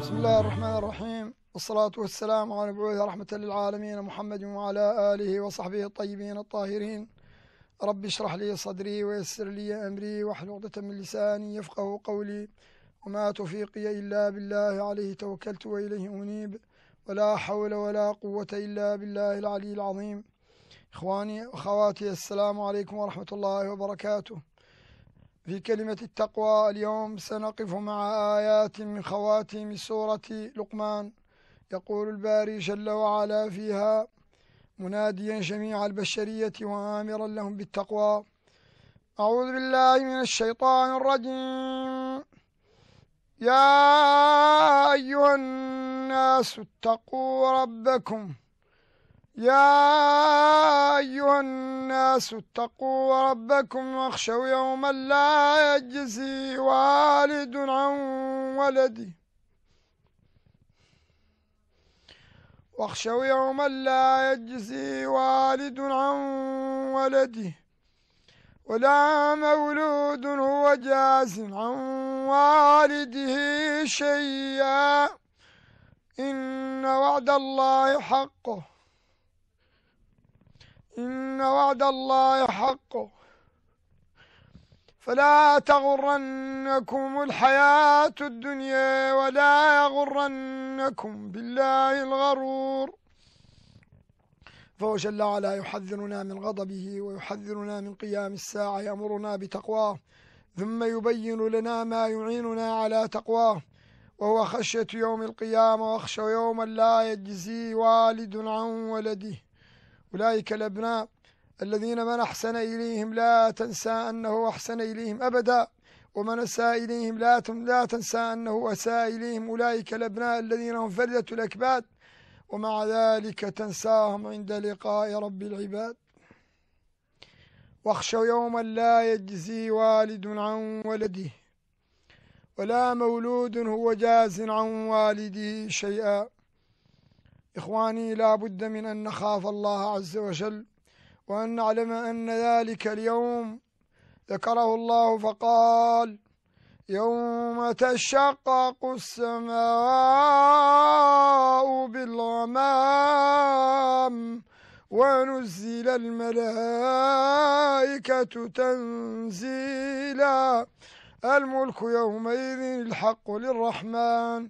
بسم الله الرحمن الرحيم والصلاة والسلام على مبعوث رحمة للعالمين محمد وعلى آله وصحبه الطيبين الطاهرين رب اشرح لي صدري ويسر لي أمري واحلل عقدة من لساني يفقه قولي وما توفيقي إلا بالله عليه توكلت وإليه أنيب ولا حول ولا قوة إلا بالله العلي العظيم إخواني وأخواتي السلام عليكم ورحمة الله وبركاته في كلمة التقوى اليوم سنقف مع آيات من خواتيم سورة لقمان يقول الباري جل وعلا فيها مناديا جميع البشرية وآمرا لهم بالتقوى أعوذ بالله من الشيطان الرجيم يا أيها الناس اتقوا ربكم يا أيها الناس اتقوا ربكم واخشوا يوما لا يجزي والد عن ولده واخشوا يوما لا يجزي والد عن ولده ولا مولود هو جاز عن والده شيئا إن وعد الله حقه إن وعد الله حق فلا تغرنكم الحياة الدنيا ولا يغرنكم بالله الغرور فهو جل وعلا يحذرنا من غضبه ويحذرنا من قيام الساعة يأمرنا بتقواه ثم يبين لنا ما يعيننا على تقواه وهو خشية يوم القيامة واخشى يوما لا يجزي والد عن ولده أولئك الأبناء الذين من أحسن إليهم لا تنسى أنه أحسن إليهم أبدا ومن أساء إليهم لا لا تنسى أنه أساء إليهم أولئك الأبناء الذين هم فردة الأكباد ومع ذلك تنساهم عند لقاء رب العباد واخشوا يوما لا يجزي والد عن ولده ولا مولود هو جاز عن والده شيئا إخواني لا بد من أن نخاف الله عز وجل وأن نعلم أن ذلك اليوم ذكره الله فقال يوم تشقق السماء بالغمام ونزل الملائكة تنزيلا الملك يومئذ الحق للرحمن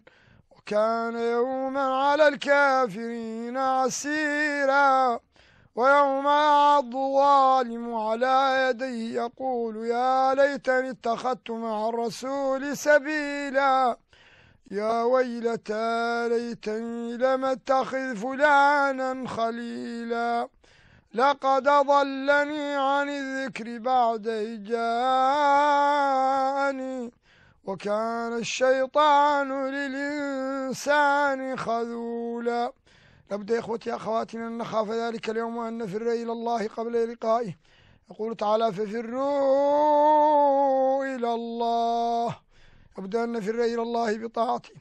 وكان يوما على الكافرين عسيرا ويوم يعض الظالم على يديه يقول يا ليتني اتخذت مع الرسول سبيلا يا ويلتى ليتني لم اتخذ فلانا خليلا لقد ضلني عن الذكر بعد جاءني وكان الشيطان للإنسان خذولا نبدأ إخوتي أخواتنا أن نخاف ذلك اليوم وأن نفر إلى الله قبل لقائه يقول تعالى ففروا إلى الله لابد أن نفر إلى الله بطاعته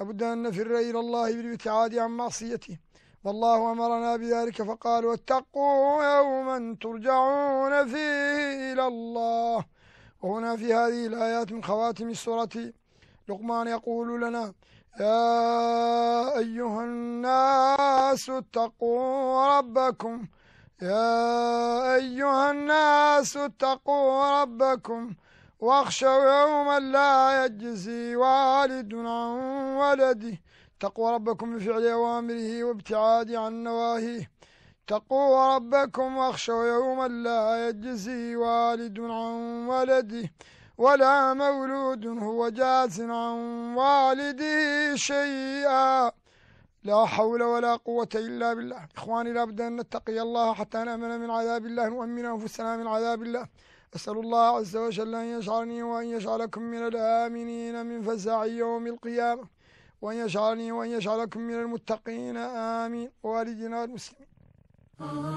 لابد أن نفر إلى الله بالابتعاد عن معصيته والله أمرنا بذلك فقال واتقوا يوما ترجعون فيه إلى الله وهنا في هذه الآيات من خواتم سورة لقمان يقول لنا يا أيها الناس اتقوا ربكم يا أيها الناس اتقوا ربكم واخشوا يوما لا يجزي والد عن ولده اتقوا ربكم بفعل أوامره وابتعاد عن نواهيه اتقوا ربكم واخشوا يوما لا يجزي والد عن ولده ولا مولود هو جاز عن والده شيئا لا حول ولا قوة إلا بالله إخواني لابد أن نتقي الله حتى نأمن من عذاب الله نؤمن أنفسنا من عذاب الله أسأل الله عز وجل أن يجعلني وأن يجعلكم من الآمنين من فزع يوم القيامة وأن يجعلني وأن يجعلكم من المتقين آمين والدنا المسلمين Oh.